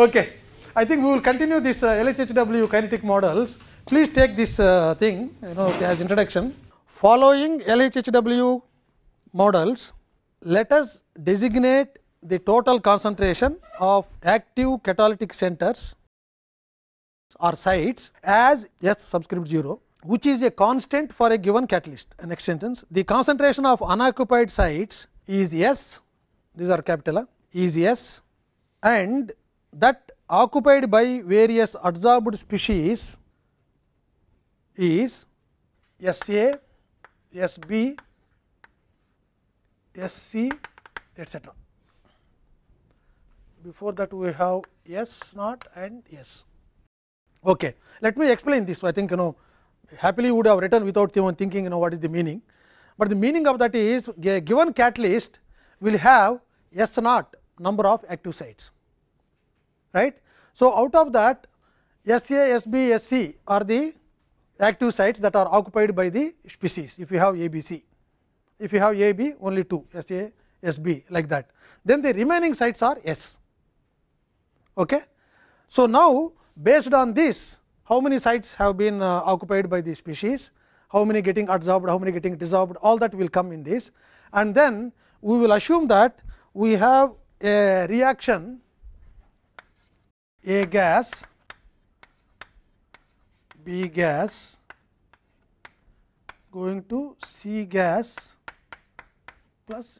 Okay. I think we will continue this uh, LHHW kinetic models. Please take this uh, thing you know as introduction. Following LHHW models, let us designate the total concentration of active catalytic centers or sites as S subscript 0 which is a constant for a given catalyst. Next sentence, the concentration of unoccupied sites is S, these are capital A, is S and that occupied by various adsorbed species is S A, S B, S C etc. Before that we have S naught and S. Okay. Let me explain this. I think you know happily would have written without even thinking you know what is the meaning, but the meaning of that is a given catalyst will have S naught number of active sites right. So, out of that S A, S B, S C are the active sites that are occupied by the species if you have A B C. If you have A B only 2 S A, S B like that. Then the remaining sites are S. Okay. So, now based on this how many sites have been uh, occupied by the species, how many getting adsorbed, how many getting dissolved all that will come in this and then we will assume that we have a reaction a gas, B gas going to C gas plus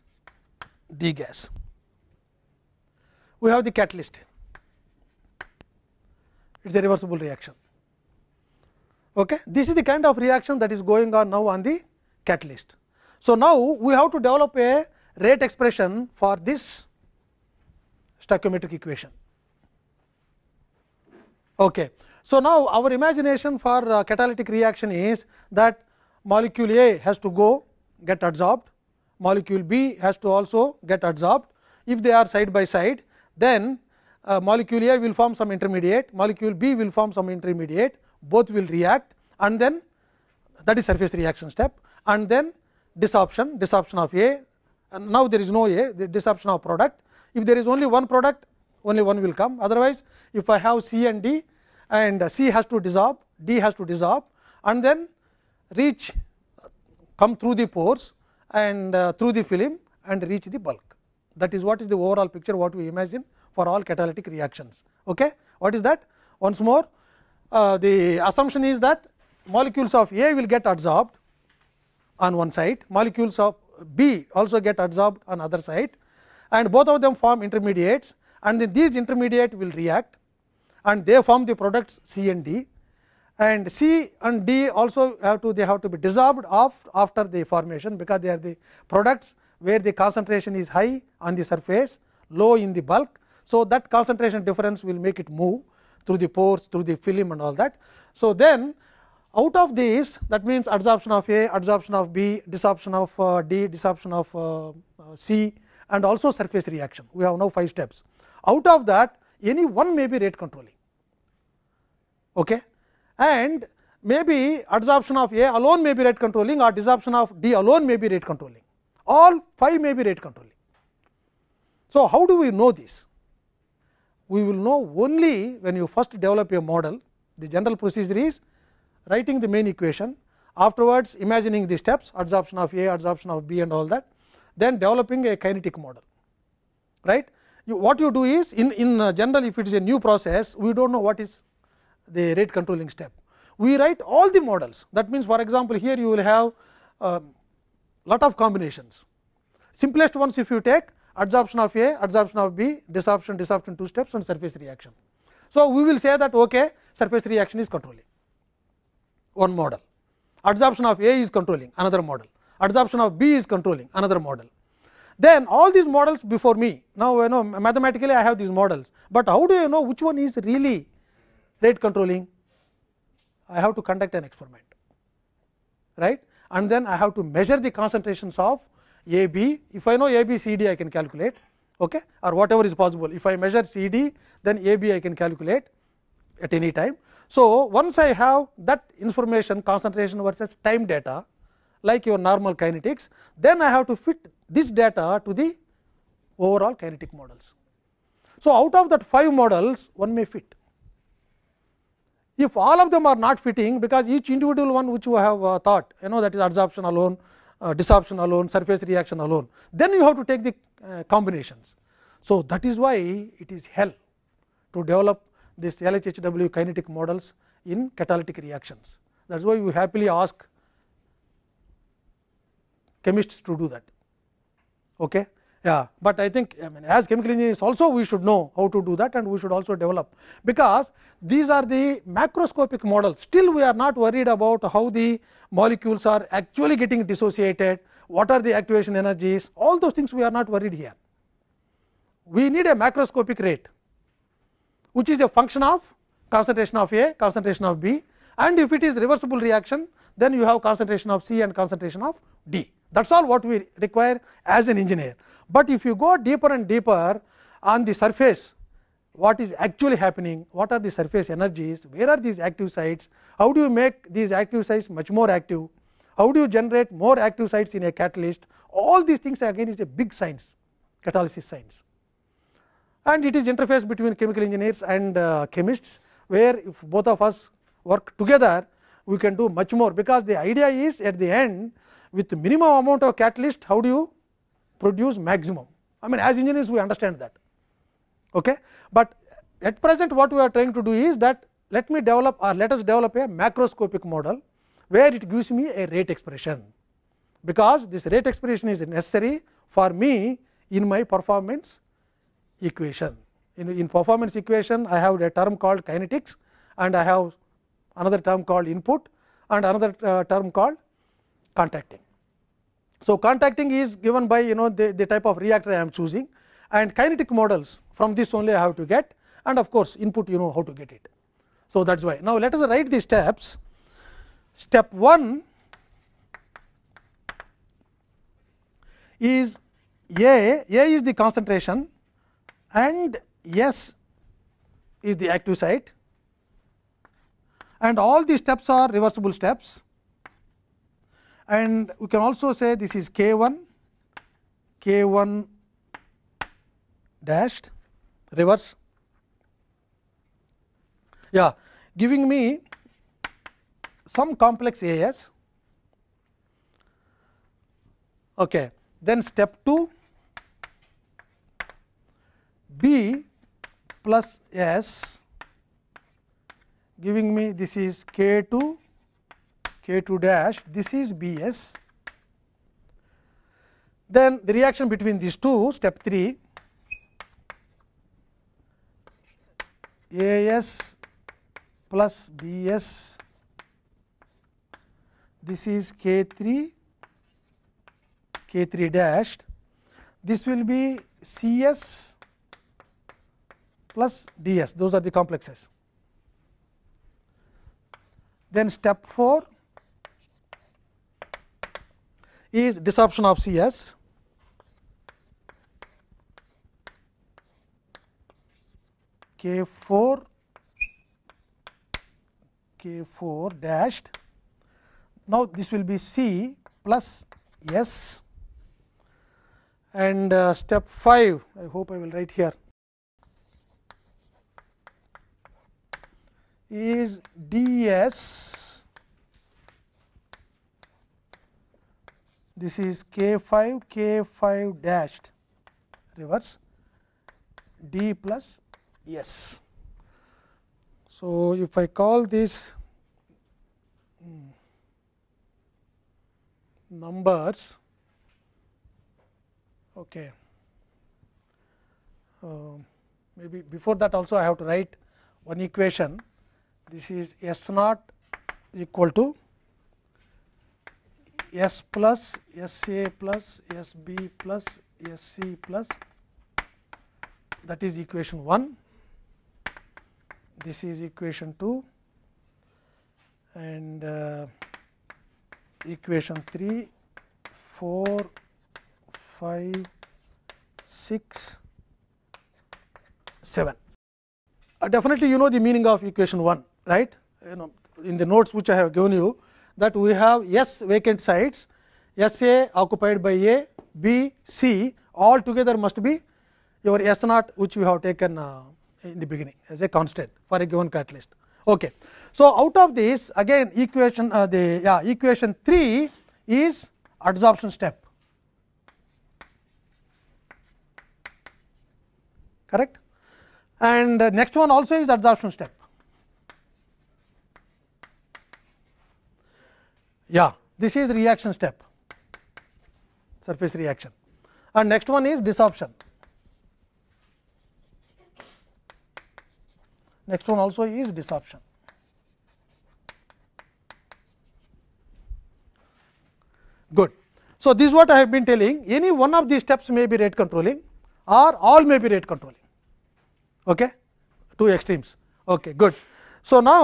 D gas. We have the catalyst, it is a reversible reaction. Okay. This is the kind of reaction that is going on now on the catalyst. So, now we have to develop a rate expression for this stoichiometric equation. Okay. So, now our imagination for uh, catalytic reaction is that molecule A has to go get adsorbed, molecule B has to also get adsorbed. If they are side by side, then uh, molecule A will form some intermediate, molecule B will form some intermediate, both will react and then that is surface reaction step and then desorption, desorption of A. And now, there is no A, the desorption of product. If there is only one product, only one will come. Otherwise, if I have C and D and C has to dissolve, D has to dissolve and then reach come through the pores and uh, through the film and reach the bulk. That is what is the overall picture what we imagine for all catalytic reactions. Okay? What is that? Once more, uh, the assumption is that molecules of A will get adsorbed on one side, molecules of B also get adsorbed on other side and both of them form intermediates and then these intermediate will react and they form the products C and D and C and D also have to they have to be dissolved off after the formation because they are the products where the concentration is high on the surface low in the bulk. So, that concentration difference will make it move through the pores through the film and all that. So, then out of these that means adsorption of A, adsorption of B, desorption of uh, D, desorption of uh, uh C and also surface reaction. We have now 5 steps. Out of that any one may be rate controlling okay. and maybe adsorption of A alone may be rate controlling or desorption of D alone may be rate controlling. All 5 may be rate controlling. So, how do we know this? We will know only when you first develop your model. The general procedure is writing the main equation, afterwards imagining the steps adsorption of A, adsorption of B and all that, then developing a kinetic model. right? you, what you do is in, in uh, general if it is a new process, we do not know what is the rate controlling step. We write all the models that means for example, here you will have uh, lot of combinations. Simplest ones if you take adsorption of A, adsorption of B, desorption, desorption two steps and surface reaction. So, we will say that okay, surface reaction is controlling one model, adsorption of A is controlling another model, adsorption of B is controlling another model. Then all these models before me, now you know mathematically I have these models, but how do you know which one is really rate controlling? I have to conduct an experiment, right? And then I have to measure the concentrations of A, B. If I know A, B, C, D, I can calculate, okay? or whatever is possible. If I measure C, D, then A, B I can calculate at any time. So, once I have that information concentration versus time data like your normal kinetics, then I have to fit this data to the overall kinetic models. So, out of that 5 models one may fit. If all of them are not fitting because each individual one which you have uh, thought you know that is adsorption alone, uh, desorption alone, surface reaction alone, then you have to take the uh, combinations. So, that is why it is hell to develop this LHHW kinetic models in catalytic reactions. That is why you happily ask chemists to do that. Okay. Yeah, but I think I mean, as chemical engineers also we should know how to do that and we should also develop, because these are the macroscopic models. Still we are not worried about how the molecules are actually getting dissociated, what are the activation energies, all those things we are not worried here. We need a macroscopic rate, which is a function of concentration of A, concentration of B and if it is reversible reaction, then you have concentration of C and concentration of D. That is all what we require as an engineer. But if you go deeper and deeper on the surface, what is actually happening, what are the surface energies, where are these active sites, how do you make these active sites much more active, how do you generate more active sites in a catalyst, all these things again is a big science, catalysis science. And it is interface between chemical engineers and uh, chemists, where if both of us work together, we can do much more, because the idea is at the end with minimum amount of catalyst, how do you produce maximum? I mean, as engineers, we understand that. Okay? But at present, what we are trying to do is that let me develop or let us develop a macroscopic model where it gives me a rate expression because this rate expression is necessary for me in my performance equation. In, in performance equation, I have a term called kinetics and I have another term called input and another uh, term called contacting. So, contacting is given by you know the, the type of reactor I am choosing and kinetic models from this only I have to get and of course, input you know how to get it. So, that is why. Now, let us write the steps. Step 1 is A, A is the concentration and S is the active site and all these steps are reversible steps and we can also say this is k 1 k 1 dashed reverse yeah giving me some complex A s. Okay. Then step 2 B plus S giving me this is K 2 K 2 dash this is B s. Then the reaction between these two step 3 A s plus B s this is K 3 K 3 dashed this will be C s plus D s those are the complexes. Then step 4 is desorption of C S. K 4 K 4 dashed. Now, this will be C plus S and uh, step 5, I hope I will write here is d s this is k 5 k 5 dashed reverse d plus s. So, if I call this numbers okay uh, maybe before that also I have to write one equation this is s naught equal to S plus S A plus S B plus S C plus that is equation 1, this is equation 2 and uh, equation 3, 4, 5, 6, 7. Uh, definitely you know the meaning of equation 1, right? You know in the notes which I have given you, that we have S vacant sites, S A occupied by A, B, C all together must be your S naught which we have taken uh, in the beginning as a constant for a given catalyst. Okay. So, out of this again equation uh, the yeah, equation 3 is adsorption step correct and uh, next one also is adsorption step. yeah this is reaction step surface reaction and next one is desorption next one also is desorption good so this is what i have been telling any one of these steps may be rate controlling or all may be rate controlling okay two extremes okay good so now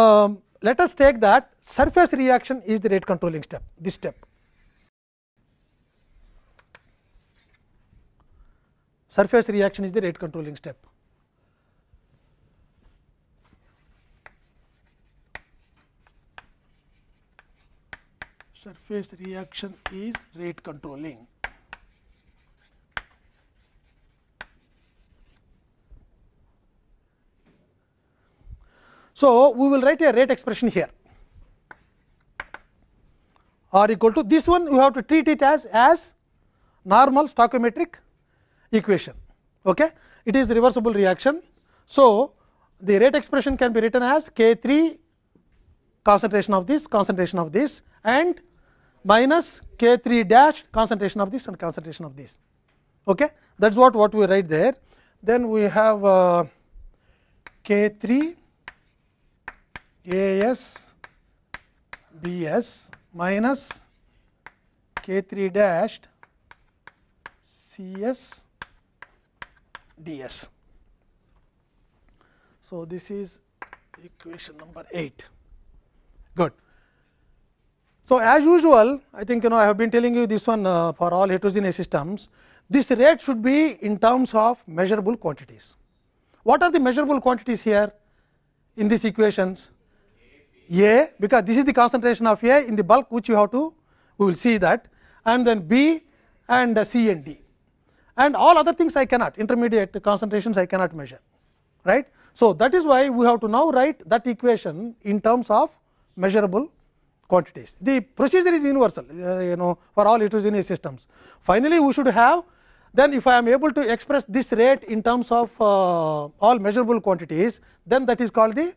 um, let us take that surface reaction is the rate controlling step, this step. Surface reaction is the rate controlling step. Surface reaction is rate controlling. So, we will write a rate expression here. Or equal to this one you have to treat it as as normal stoichiometric equation. Okay? It is reversible reaction. So, the rate expression can be written as k 3 concentration of this concentration of this and minus k 3 dash concentration of this and concentration of this. Okay? That is what, what we write there. Then we have uh, k 3 a s b s minus k 3 dashed C s d s. So, this is equation number 8 good. So, as usual I think you know I have been telling you this one uh, for all heterogeneous systems this rate should be in terms of measurable quantities. What are the measurable quantities here in these equations? A because this is the concentration of A in the bulk which you have to we will see that and then B and C and D and all other things I cannot intermediate concentrations I cannot measure right. So, that is why we have to now write that equation in terms of measurable quantities. The procedure is universal uh, you know for all heterogeneous systems. Finally, we should have then if I am able to express this rate in terms of uh, all measurable quantities then that is called the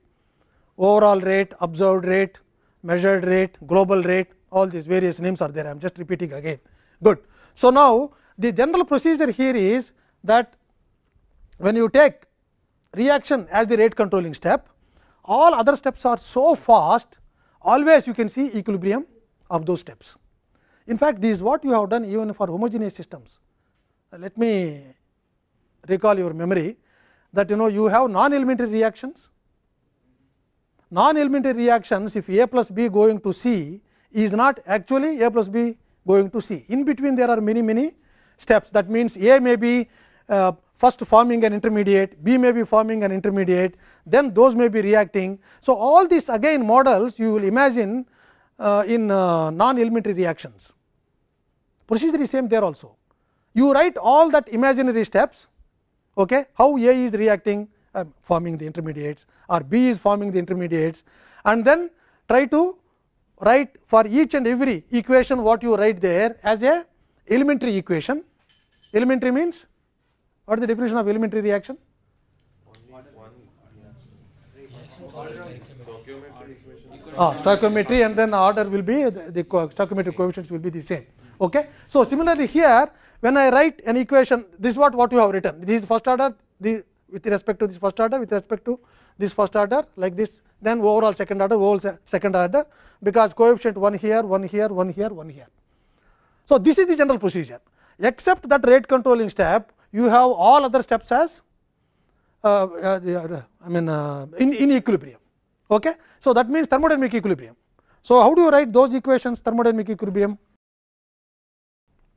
overall rate, observed rate, measured rate, global rate all these various names are there I am just repeating again good. So, now the general procedure here is that when you take reaction as the rate controlling step all other steps are so fast always you can see equilibrium of those steps. In fact, this is what you have done even for homogeneous systems. Uh, let me recall your memory that you know you have non elementary reactions non-elementary reactions if A plus B going to C is not actually A plus B going to C. In between there are many many steps that means, A may be uh, first forming an intermediate, B may be forming an intermediate, then those may be reacting. So, all these again models you will imagine uh, in uh, non-elementary reactions. Procedure is same there also. You write all that imaginary steps, okay, how A is reacting, uh, forming the intermediates or B is forming the intermediates and then try to write for each and every equation what you write there as a elementary equation. Elementary means what is the definition of elementary reaction? Ah, stoichiometry and then order will be the, the stoichiometric coefficients will be the same. Okay. So, similarly here when I write an equation this is what, what you have written this is first order the with respect to this first order with respect to this first order like this then overall second order overall second order because coefficient 1 here 1 here 1 here 1 here. So, this is the general procedure except that rate controlling step you have all other steps as uh, uh, I mean uh, in, in equilibrium. Okay? So, that means thermodynamic equilibrium. So, how do you write those equations thermodynamic equilibrium?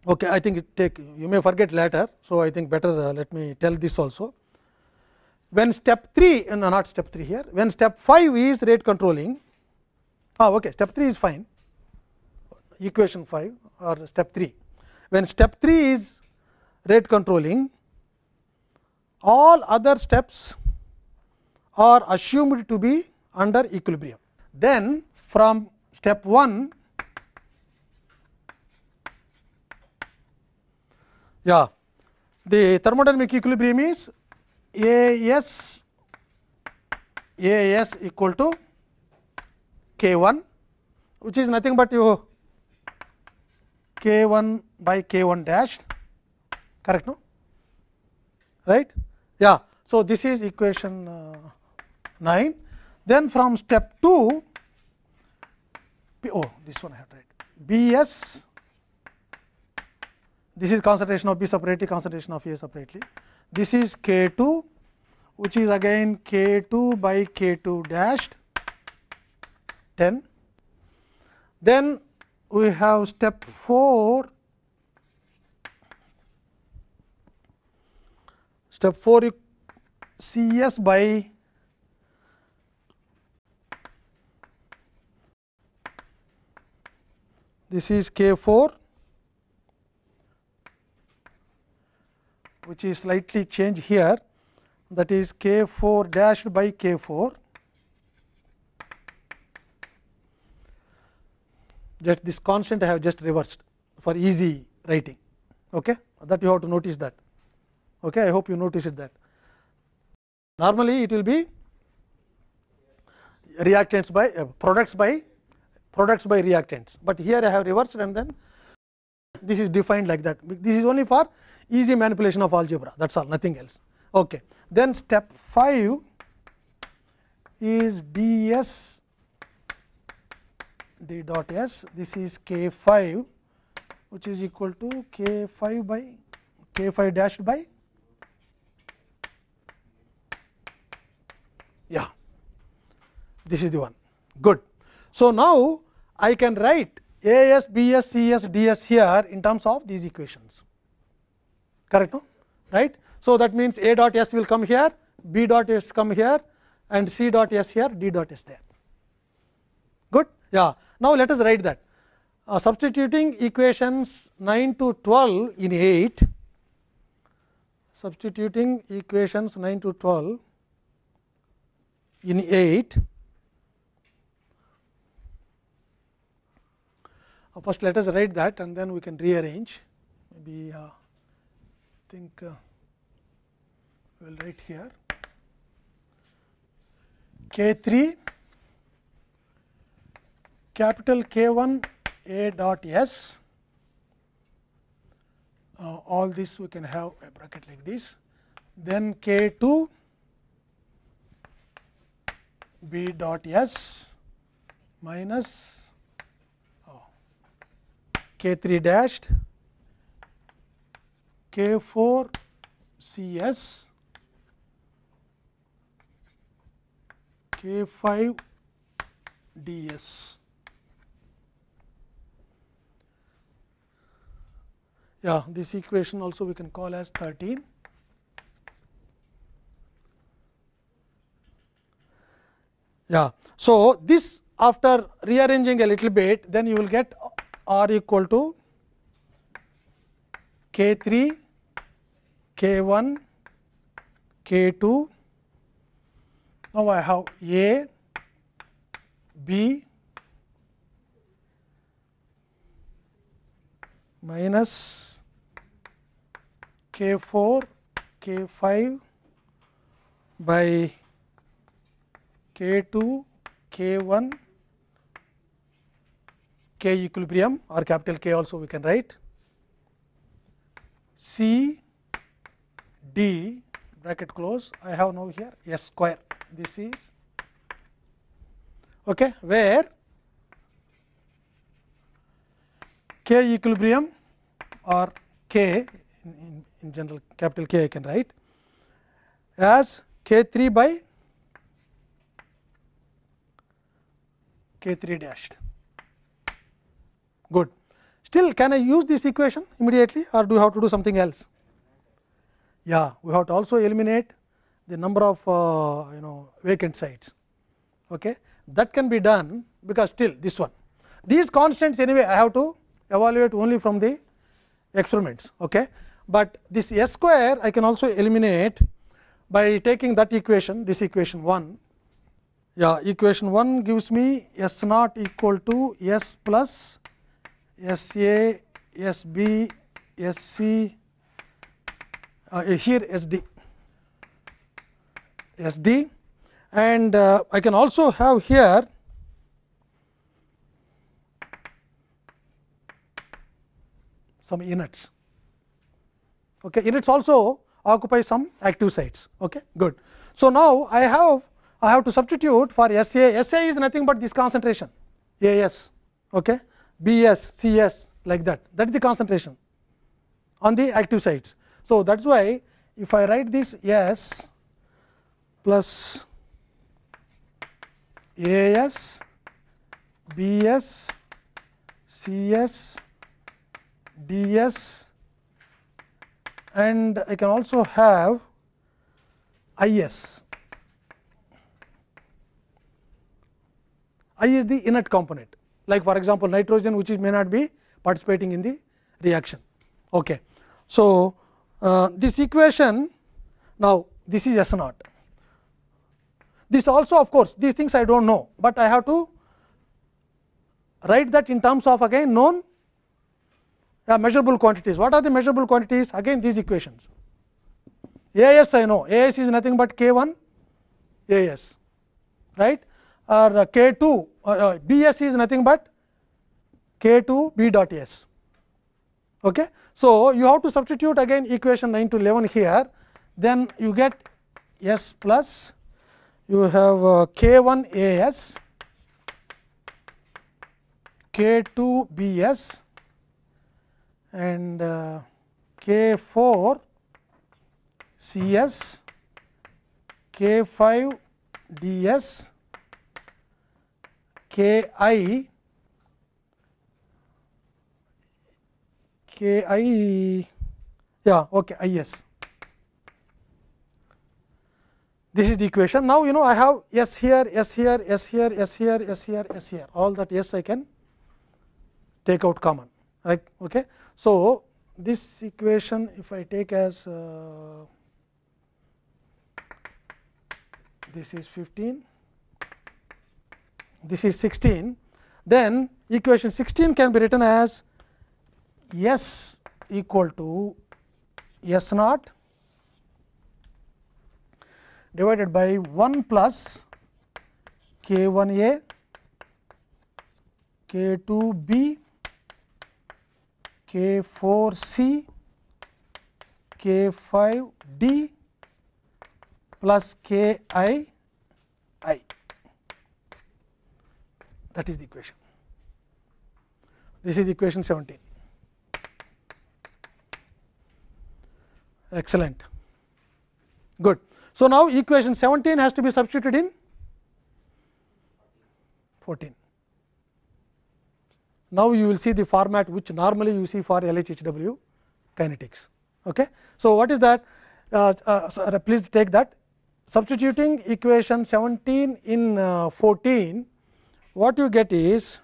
Okay, I think it take you may forget later. So, I think better uh, let me tell this also when step 3 uh, no not step 3 here when step 5 is rate controlling ah, okay, step 3 is fine equation 5 or step 3 when step 3 is rate controlling all other steps are assumed to be under equilibrium then from step 1 yeah the thermodynamic equilibrium is is is equal to k1 which is nothing but you k1 by k1 dash correct no right yeah so this is equation uh, 9 then from step 2 P, oh this one i have to write bs this is concentration of b separately concentration of a separately This is K 2 which is again K 2 by K 2 dashed 10. Then we have step 4 step 4 C s by this is K 4 which is slightly changed here that is k 4 dashed by k 4 just this constant I have just reversed for easy writing okay that you have to notice that okay I hope you notice it that normally it will be reactants by uh, products by products by reactants but here I have reversed and then this is defined like that this is only for easy manipulation of algebra that is all nothing else. Okay. Then step 5 is d s d dot s this is k 5 which is equal to k 5 by k 5 dashed by yeah this is the one good. So, now I can write A s, B s, C s, D s here in terms of these equations. correct no right. So, that means A dot S will come here, B dot S come here and C dot S here, D dot S there. Good? Yeah. Now, let us write that. Uh, substituting equations 9 to 12 in 8, substituting equations 9 to 12 in 8. Uh, first, let us write that and then we can rearrange maybe uh, think uh, we will write here k 3 capital k 1 A dot S. Uh, all this we can have a bracket like this. Then k 2 B dot S minus oh, 3 dashed K 4 C s, K 5 D s. Yeah, this equation also we can call as 13. Yeah. So, this after rearranging a little bit, then you will get r equal to k 3 k 1, k 2. Now, I have A, B minus k 4, k 5 by k 2, k 1, k equilibrium or capital K also we can write C d bracket close I have now here s square this is okay where k equilibrium or k in, in, in general capital K I can write as k 3 by k 3 dashed good still can I use this equation immediately or do you have to do something else yeah, we have to also eliminate the number of uh, you know vacant sites. Okay. That can be done because still this one. These constants anyway I have to evaluate only from the experiments. Okay. But this S square I can also eliminate by taking that equation, this equation 1. Yeah, equation 1 gives me S naught equal to S plus S A, S B, S C, uh, eh, here S d S d and uh, I can also have here some units. Okay, units also occupy some active sites. Okay, good. So, now I have I have to substitute for S A. S A is nothing but this concentration A S, okay, B S, C S like that. That is the concentration on the active sites. So, that is why if I write this S plus A S, B S, C S, D S and I can also have I S. I is the inert component like for example, nitrogen which is may not be participating in the reaction. Okay. So, uh, this equation now this is S naught. This also of course, these things I do not know, but I have to write that in terms of again known uh, measurable quantities. What are the measurable quantities? Again these equations. A S I know, AS is nothing but K1 AS, right? Or K2, uh, uh BS is nothing but K2 B dot S. Okay. So, you have to substitute again equation 9 to 11 here, then you get S plus you have uh, K 1 A S, K 2 B S and uh, K 4 C S, K 5 D S, K i k i yeah okay i s this is the equation now you know i have s here s here s here s here s here s here all that s i can take out common right okay so this equation if i take as uh, this is 15 this is 16 then equation 16 can be written as S equal to S naught divided by 1 plus K 1 A, K 2 B, K 4 C, K 5 D plus K I I. That is the equation. This is equation 17. excellent good. So, now equation 17 has to be substituted in 14. Now, you will see the format which normally you see for LHHW kinetics. Okay. So, what is that? Uh, uh, uh, please take that substituting equation 17 in uh, 14, what you get is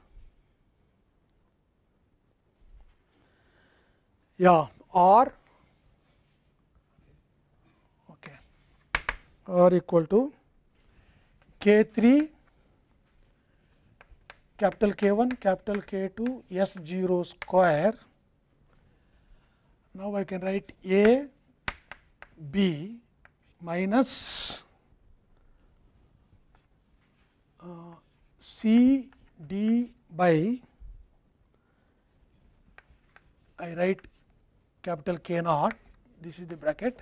yeah, R or equal to k 3 capital K 1 capital K 2 S 0 square. Now, I can write A B minus uh, C D by I write capital K naught this is the bracket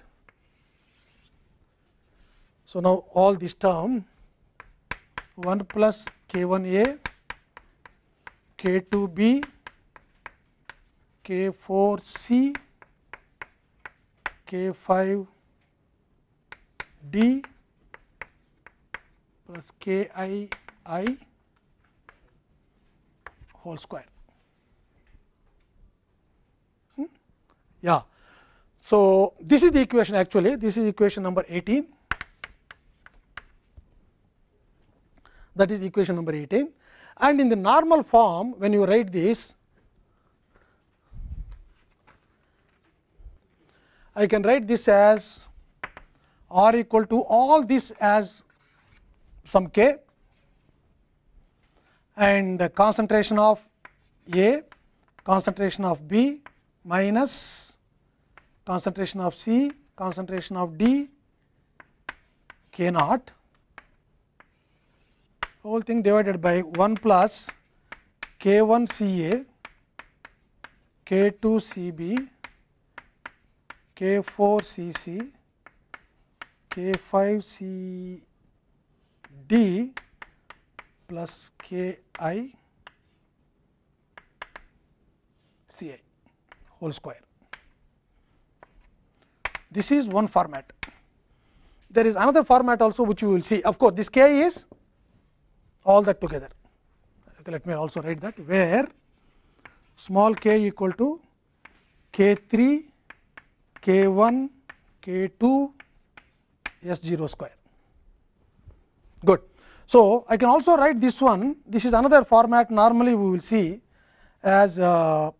So, now all this term 1 plus k 1 a, k 2 b, k 4 c, k 5 d plus k i i whole square. Hmm? Yeah. So, this is the equation actually, this is equation number 18 that is equation number 18. And in the normal form when you write this, I can write this as r equal to all this as some k and the concentration of A, concentration of B minus concentration of C, concentration of D, k naught whole thing divided by 1 plus k 1 C A, k 2 C B, k 4 C C, k 5 C D plus k i C I whole square. This is one format. There is another format also which you will see. Of course, this k is all that together. Okay, let me also write that where small k equal to k 3, k 1, k 2, S 0 square. Good. So, I can also write this one, this is another format normally we will see as uh,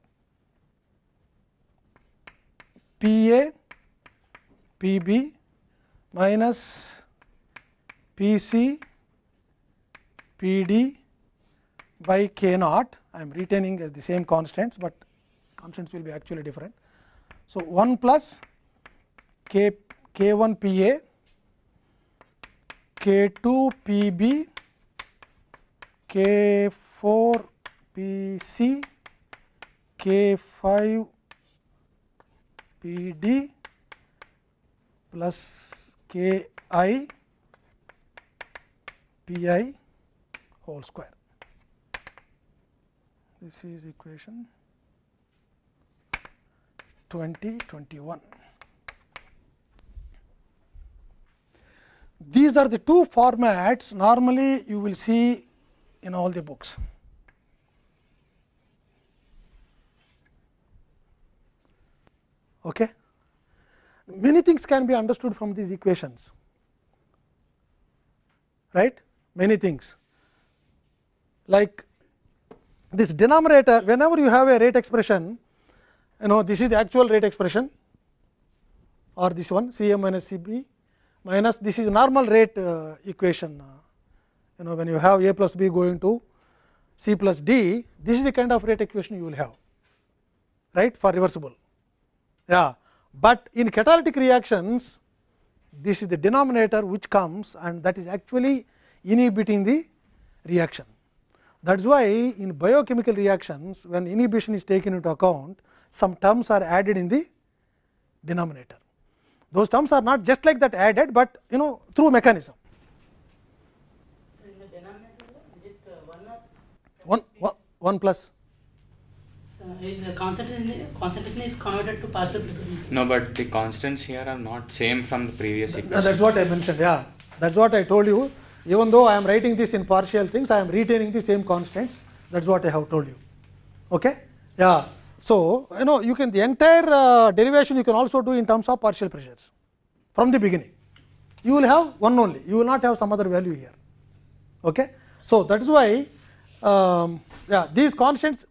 P A P B minus P C PD by k naught, I am retaining as the same constants, but constants will be actually different. So, 1 plus k k 1 p a, k 2 p b, k 4 p c, k 5 p d plus k i p i whole square. This is equation 20, 21. These are the two formats normally you will see in all the books. Okay. Many things can be understood from these equations, right? Many things like this denominator whenever you have a rate expression you know this is the actual rate expression or this one C a minus C b minus this is normal rate uh, equation uh, you know when you have a plus b going to c plus d this is the kind of rate equation you will have right for reversible yeah but in catalytic reactions this is the denominator which comes and that is actually inhibiting the reaction that is why in biochemical reactions, when inhibition is taken into account, some terms are added in the denominator. Those terms are not just like that added, but you know through mechanism. So, in the denominator, is it uh, 1 or one, one, 1 plus? So is concentration, concentration is converted to partial precipitation? No, but the constants here are not same from the previous equation. No, that's what I mentioned, yeah. That's what I told you even though I am writing this in partial things, I am retaining the same constants. That is what I have told you. Okay? Yeah. So, you know you can the entire uh, derivation you can also do in terms of partial pressures from the beginning. You will have one only, you will not have some other value here. Okay? So, that is why um, yeah, these constants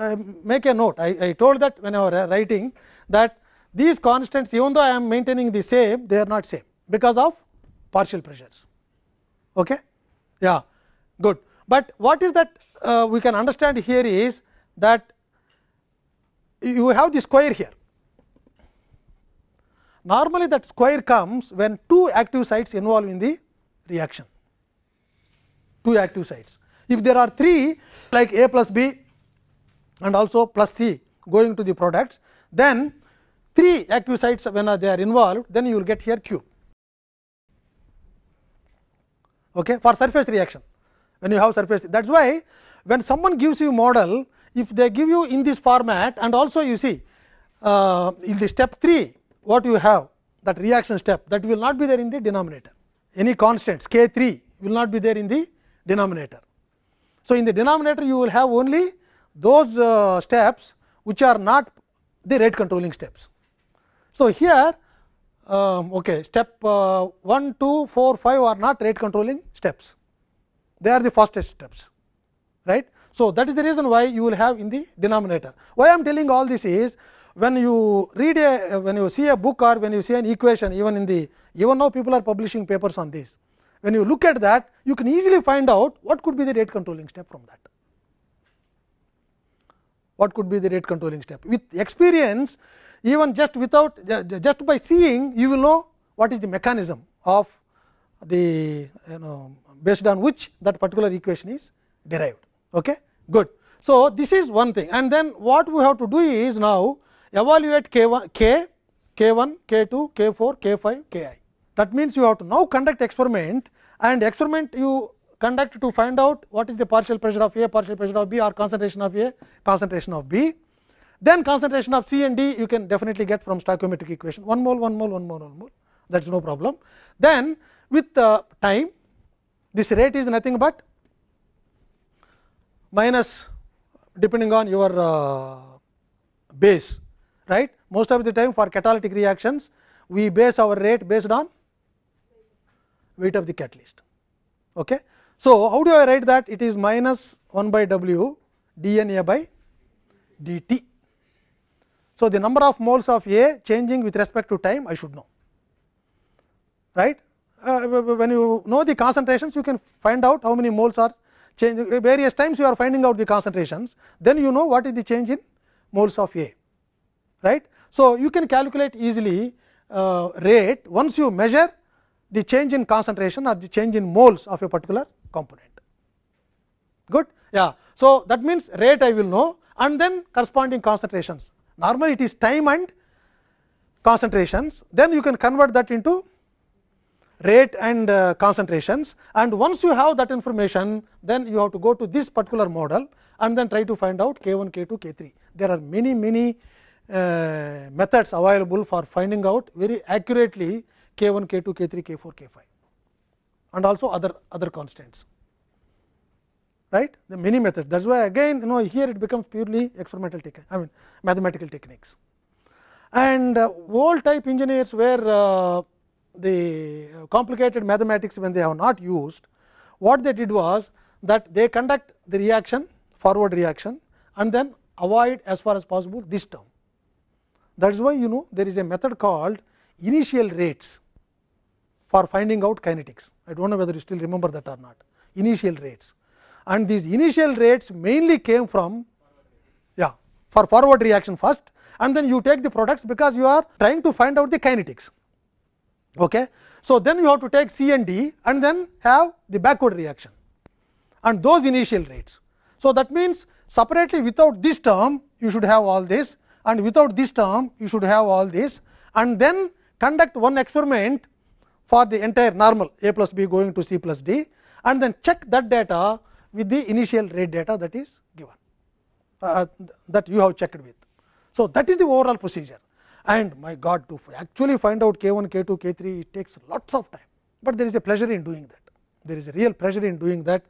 I make a note, I, I told that when I was writing that these constants even though I am maintaining the same, they are not same because of partial pressures okay yeah good but what is that uh, we can understand here is that you have the square here normally that square comes when two active sites involve in the reaction two active sites if there are three like a plus b and also plus c going to the products then three active sites when they are involved then you will get here cube okay, for surface reaction when you have surface. That is why when someone gives you model, if they give you in this format and also you see uh, in the step 3 what you have that reaction step that will not be there in the denominator. Any constants k 3 will not be there in the denominator. So, in the denominator you will have only those uh, steps which are not the rate controlling steps. So, here um, okay, step uh, 1, 2, 4, 5 are not rate controlling steps. They are the fastest steps, right. So, that is the reason why you will have in the denominator. Why I am telling all this is when you read a uh, when you see a book or when you see an equation even in the even now people are publishing papers on this. When you look at that you can easily find out what could be the rate controlling step from that. What could be the rate controlling step? With experience even just without just by seeing you will know what is the mechanism of the you know based on which that particular equation is derived. Okay? Good. So, this is one thing and then what we have to do is now evaluate k 1 k, k 1, k 2, k 4, k 5, k i. That means, you have to now conduct experiment and experiment you conduct to find out what is the partial pressure of A, partial pressure of B or concentration of A, concentration of B. Then concentration of C and D you can definitely get from stoichiometric equation 1 mole, 1 mole, 1 mole, 1 mole that is no problem. Then with the time this rate is nothing but minus depending on your uh, base right. Most of the time for catalytic reactions we base our rate based on weight of the catalyst. Okay. So, how do I write that? It is minus 1 by W d n a by d t. So, the number of moles of A changing with respect to time I should know right. Uh, when you know the concentrations you can find out how many moles are changing uh, various times you are finding out the concentrations then you know what is the change in moles of A right. So, you can calculate easily uh, rate once you measure the change in concentration or the change in moles of a particular component. Good? Yeah. So, that means rate I will know and then corresponding concentrations normally it is time and concentrations, then you can convert that into rate and uh, concentrations and once you have that information, then you have to go to this particular model and then try to find out k 1, k 2, k 3. There are many, many uh, methods available for finding out very accurately k 1, k 2, k 3, k 4, k 5 and also other, other constants right the many methods that is why again you know here it becomes purely experimental technique I mean mathematical techniques. And uh, old type engineers where uh, the complicated mathematics when they have not used what they did was that they conduct the reaction forward reaction and then avoid as far as possible this term. That is why you know there is a method called initial rates for finding out kinetics. I do not know whether you still remember that or not initial rates and these initial rates mainly came from yeah for forward reaction first and then you take the products because you are trying to find out the kinetics. Okay. So, then you have to take C and D and then have the backward reaction and those initial rates. So, that means, separately without this term you should have all this and without this term you should have all this and then conduct one experiment for the entire normal a plus b going to c plus d and then check that data with the initial rate data that is given uh, that you have checked with. So, that is the overall procedure and my god to actually find out k 1, k 2, k 3 it takes lots of time, but there is a pleasure in doing that. There is a real pleasure in doing that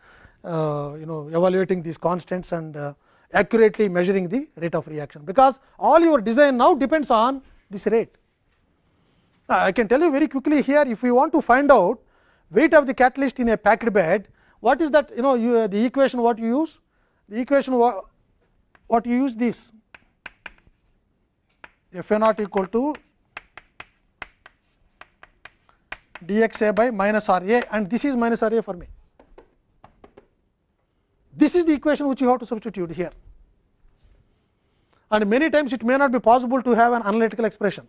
uh, you know evaluating these constants and uh, accurately measuring the rate of reaction, because all your design now depends on this rate. I can tell you very quickly here if we want to find out weight of the catalyst in a packed bed What is that you know you, the equation what you use? The equation what you use this f a naught equal to d x a by minus r a and this is minus r a for me. This is the equation which you have to substitute here. And many times it may not be possible to have an analytical expression.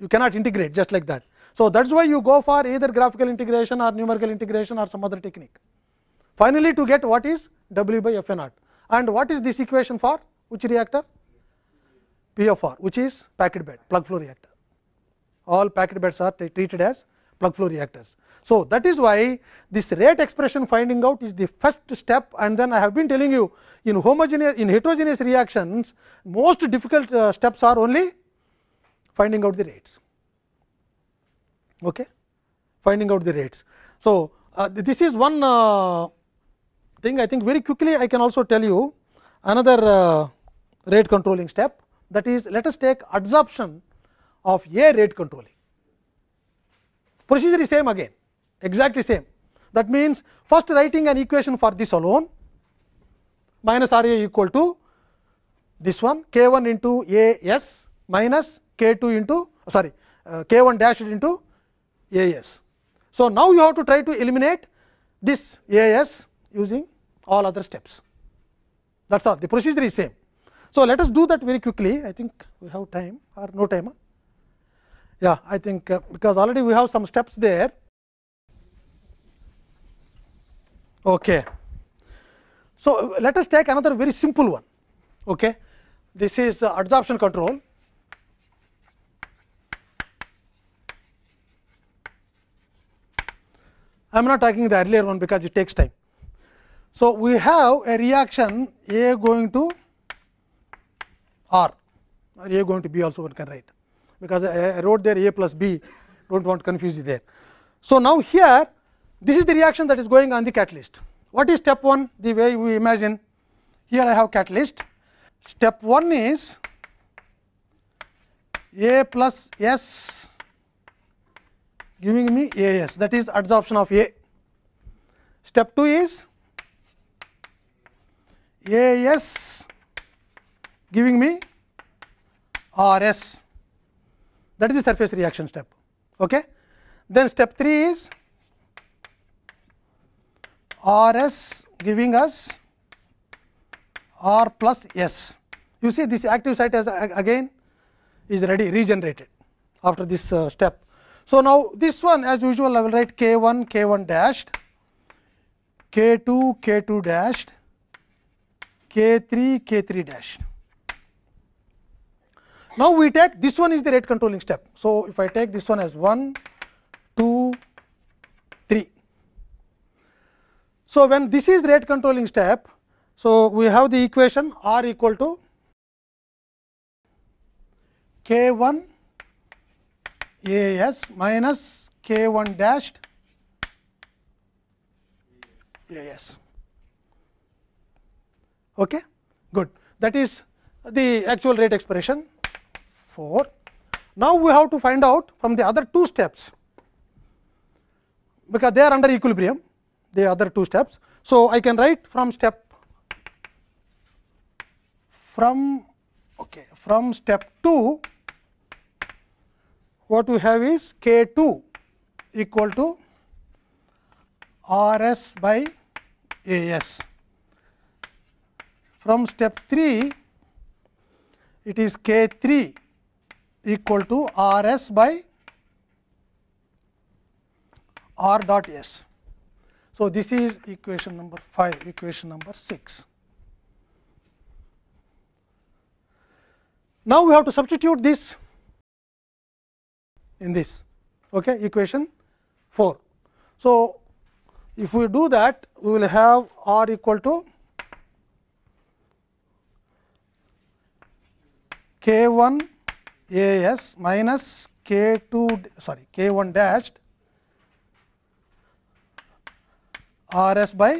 You cannot integrate just like that. So that's why you go for either graphical integration or numerical integration or some other technique. Finally, to get what is W by F naught and what is this equation for which reactor? PFR, which is packed bed plug flow reactor. All packed beds are treated as plug flow reactors. So, that is why this rate expression finding out is the first step and then I have been telling you in homogeneous in heterogeneous reactions most difficult uh, steps are only finding out the rates okay, finding out the rates. So, uh, this is one uh, thing I think very quickly I can also tell you another uh, rate controlling step that is let us take adsorption of A rate controlling. Procedure is same again exactly same that means, first writing an equation for this alone minus R A equal to this one k 1 into A s minus k 2 into sorry uh, k 1 dash into a s. So, now you have to try to eliminate this A s using all other steps. That is all, the procedure is same. So, let us do that very quickly. I think we have time or no time. Yeah, I think uh, because already we have some steps there. Okay. So, let us take another very simple one. Okay. This is uh, adsorption control. I am not taking the earlier one because it takes time. So, we have a reaction A going to R or A going to B also one can write, because I wrote there A plus B do not want to confuse you there. So, now here this is the reaction that is going on the catalyst. What is step 1? The way we imagine here I have catalyst. Step 1 is A plus S giving me A s that is adsorption of A. Step 2 is A s giving me R s that is the surface reaction step. Okay? Then step 3 is R s giving us R plus S. You see this active site as again is ready regenerated after this uh, step. So, now this one as usual I will write k 1 k 1 dashed, k 2 k 2 dashed, k 3 k 3 dashed. Now, we take this one is the rate controlling step. So, if I take this one as 1, 2, 3. So, when this is rate controlling step, so we have the equation r equal to k 1 a s minus k 1 dashed A s. Okay? Good. That is the actual rate expression 4. Now, we have to find out from the other two steps, because they are under equilibrium, the other two steps. So, I can write from step from okay, from step 2 what we have is k 2 equal to R s by A s. From step 3, it is k 3 equal to R s by R dot s. So, this is equation number 5, equation number 6. Now, we have to substitute this in this okay, equation 4. So, if we do that we will have r equal to k 1 a s minus k 2 sorry k 1 dashed r s by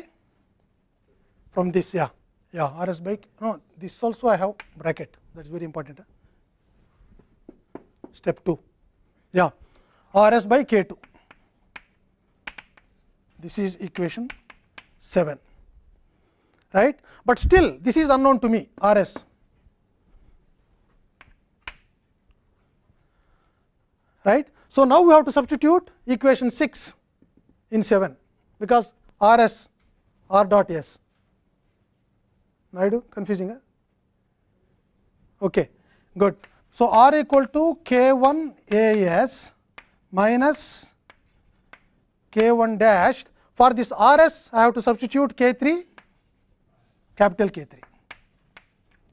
from this yeah yeah r s by no this also I have bracket that is very important step 2. yeah R s by K 2. This is equation 7, right. But still this is unknown to me R s. Right. So, now we have to substitute equation 6 in 7 because R s R dot s. Naidu confusing. Huh? Okay, good. So, r equal to k 1 a s minus k 1 dash for this r s I have to substitute k 3 capital K 3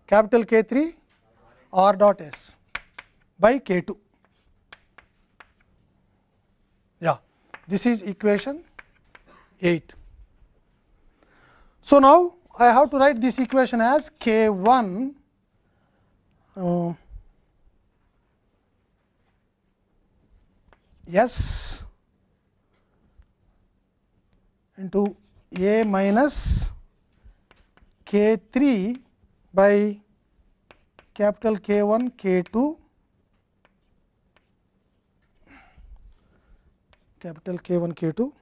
capital K 3 r dot s by K 2. Yeah, this is equation 8. So, now I have to write this equation as K 1 uh, S into A minus K 3 by capital K 1 K 2 capital K 1 K 2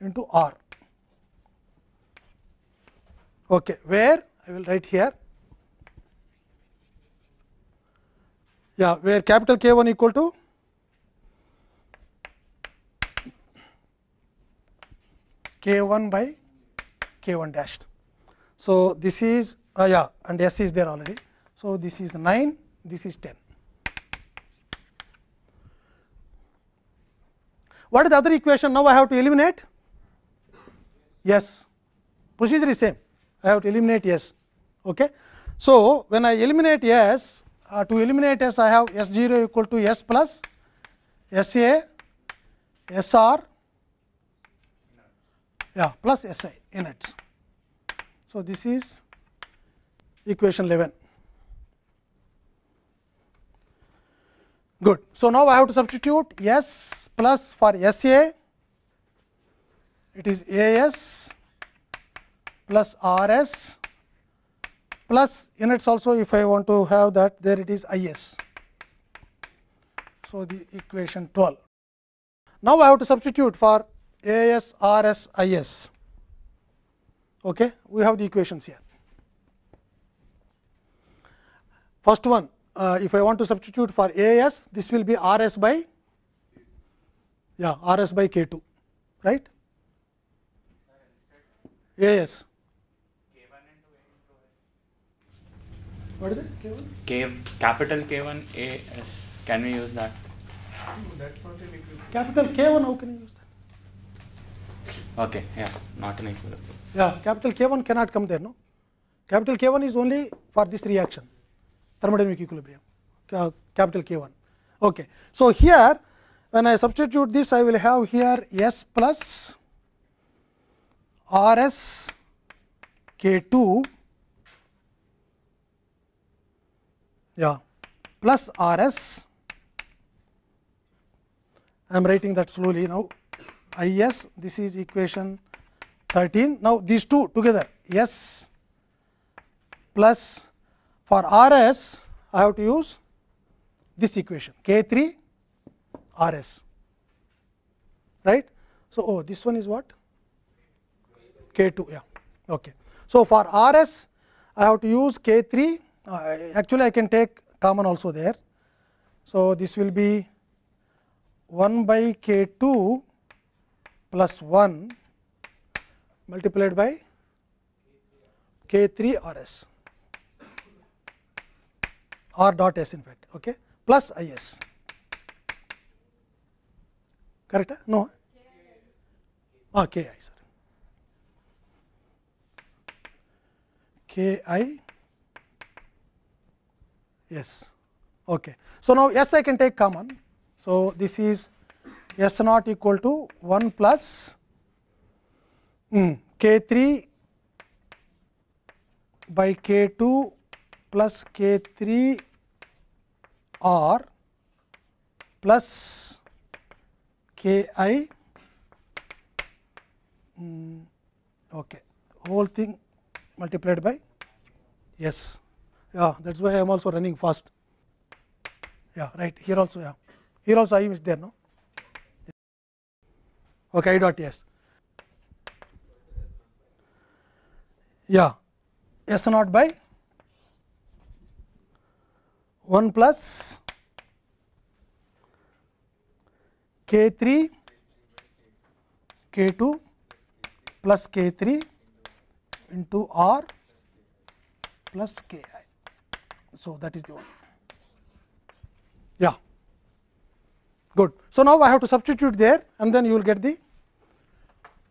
into R. Okay, where I will write here yeah where capital K 1 equal to K 1 by K 1 dashed. So, this is uh, yeah and S is there already. So, this is 9, this is 10. What is the other equation? Now, I have to eliminate yes, procedure is same. I have to eliminate yes. Okay. So, when I eliminate yes, uh, to eliminate S, I have S 0 equal to S plus S A S R yeah, plus S I in it. So, this is equation 11. Good. So, now I have to substitute S plus for S A, it is A S plus R S plus units also if I want to have that there it is I s. So, the equation 12. Now, I have to substitute for A s R s I s. Okay. We have the equations here. First one uh, if I want to substitute for A s this will be R s by yeah R s by K 2 right A s What is it? K1? K, capital K1 AS. Can we use that? No, that's not an equivalent. Capital K1, how can you use that? Okay, yeah, not an equivalent. Yeah, capital K1 cannot come there, no? Capital K1 is only for this reaction, thermodynamic equilibrium, uh, capital K1. Okay, so here when I substitute this, I will have here S plus R S K K2 yeah plus R s I am writing that slowly now I s this is equation 13 now these two together s plus for R s I have to use this equation K 3 R s right. So, oh this one is what K 2 yeah ok. So, for R s I have to use K 3 uh, actually I can take common also there. So, this will be 1 by k 2 plus 1 multiplied by k 3 r s r dot s in fact okay, plus i s correct no ah, k i sorry k i yes. Okay. So, now S I can take common. So, this is S naught equal to 1 plus mm, K 3 by K 2 plus K 3 R plus K i mm, okay, whole thing multiplied by S yeah that is why I am also running fast yeah right here also yeah here also I is there no okay I dot s yeah s naught by 1 plus k 3 k 2 plus k 3 into r plus k. So, that is the one. Yeah, good. So, now I have to substitute there and then you will get the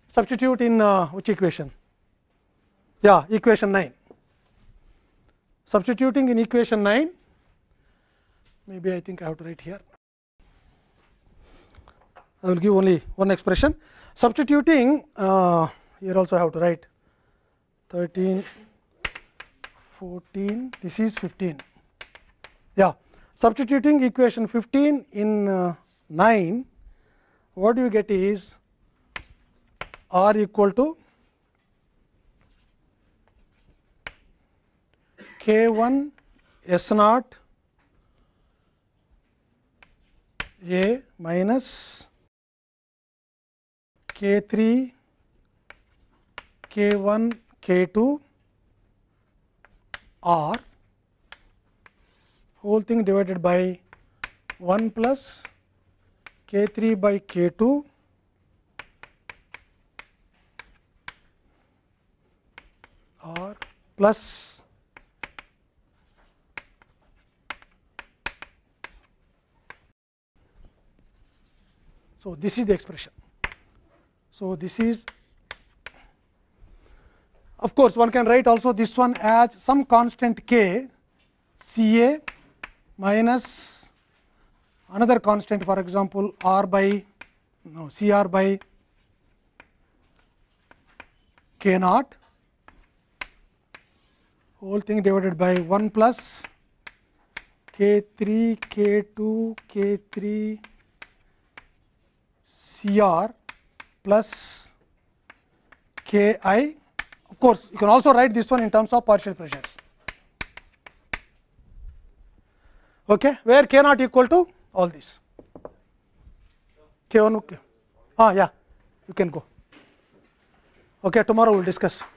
substitute in uh, which equation? Yeah, equation 9. Substituting in equation 9, maybe I think I have to write here. I will give only one expression. Substituting, uh, here also I have to write 13 14, this is 15. Yeah, substituting equation 15 in uh, 9, what do you get is r equal to k 1 S naught A minus K 3 K 1 K 2 r whole thing divided by 1 plus k 3 by k 2 r plus So, this is the expression. So, this is of course, one can write also this one as some constant k C A minus another constant for example, R by no C R by K naught whole thing divided by 1 plus K 3 K 2 K 3 C R plus K i of course, you can also write this one in terms of partial pressures, okay, where k not equal to all this k 1 k. Ah, yeah, you can go. Okay, tomorrow we will discuss.